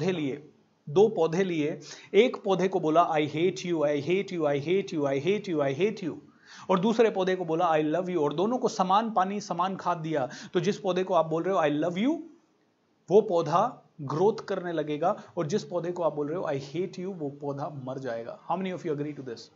पौधे लिए दो पौधे लिए एक पौधे को बोला I hate you I hate you I hate you I hate you I hate you और दूसरे पौधे को बोला आई लव यू और दोनों को समान पानी समान खाद दिया तो जिस पौधे को आप बोल रहे हो आई लव यू वो पौधा ग्रोथ करने लगेगा और जिस पौधे को आप बोल रहे हो आई हेट यू वो पौधा मर जाएगा how many of you agree to this